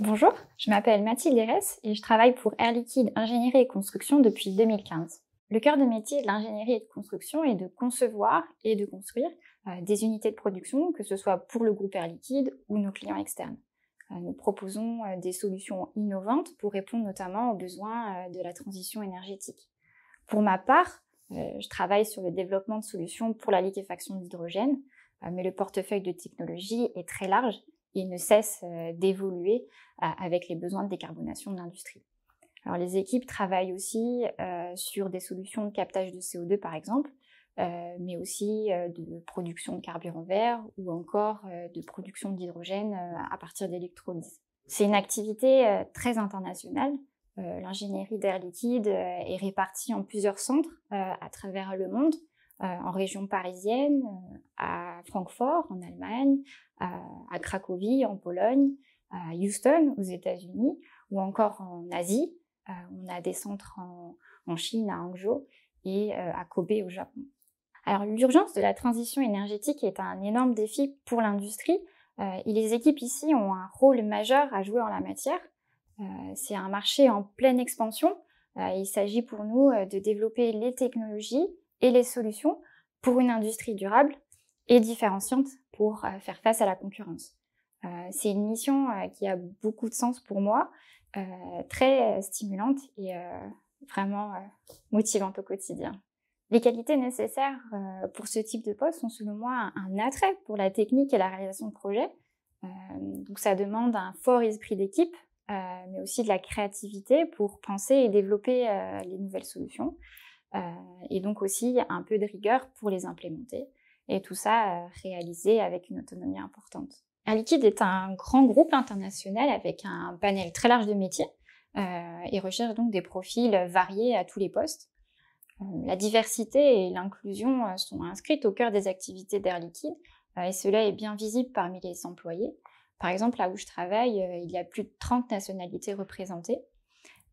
Bonjour, je m'appelle Mathilde herès et je travaille pour Air Liquide Ingénierie et Construction depuis 2015. Le cœur de métier de l'ingénierie et de construction est de concevoir et de construire euh, des unités de production, que ce soit pour le groupe Air Liquide ou nos clients externes. Euh, nous proposons euh, des solutions innovantes pour répondre notamment aux besoins de la transition énergétique. Pour ma part, je travaille sur le développement de solutions pour la liquéfaction d'hydrogène, mais le portefeuille de technologies est très large et ne cesse euh, d'évoluer euh, avec les besoins de décarbonation de l'industrie. Alors les équipes travaillent aussi euh, sur des solutions de captage de CO2 par exemple, mais aussi de production de carburant vert ou encore de production d'hydrogène à partir d'électrolyse. C'est une activité très internationale. L'ingénierie d'air liquide est répartie en plusieurs centres à travers le monde euh, en région parisienne, euh, à Francfort en Allemagne, euh, à Cracovie en Pologne, à Houston aux États-Unis, ou encore en Asie. on a des centres en, Chine, à Hangzhou et à Kobe au Japon. Alors l'urgence de la transition énergétique est un énorme défi pour l'industrie et les équipes ici ont un rôle majeur à jouer en la matière. c'est un marché en pleine expansion. il s'agit pour nous de développer les technologies, et les solutions pour une industrie durable et différenciante pour euh, faire face à la concurrence. Euh, c'est une mission euh, qui a beaucoup de sens pour moi, très stimulante et vraiment motivante au quotidien. Les qualités nécessaires pour ce type de poste sont selon moi un attrait pour la technique et la réalisation de projets. donc ça demande un fort esprit d'équipe, mais aussi de la créativité pour penser et développer les nouvelles solutions. Euh, et donc aussi un peu de rigueur pour les implémenter. Et tout ça euh, réalisé avec une autonomie importante. Air Liquide est un grand groupe international avec un panel très large de métiers euh, et recherche donc des profils variés à tous les postes. La diversité et l'inclusion sont inscrites au cœur des activités d'Air Liquide et cela est bien visible parmi les employés. Par exemple, là où je travaille, il y a plus de 30 nationalités représentées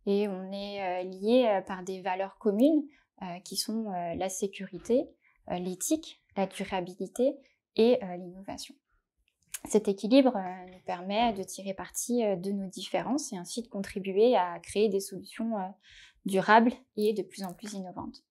et on est lié par des valeurs communes euh, qui sont euh, la sécurité, euh, l'éthique, la durabilité et l'innovation. Cet équilibre nous permet de tirer parti de nos différences et ainsi de contribuer à créer des solutions durables et de plus en plus innovantes.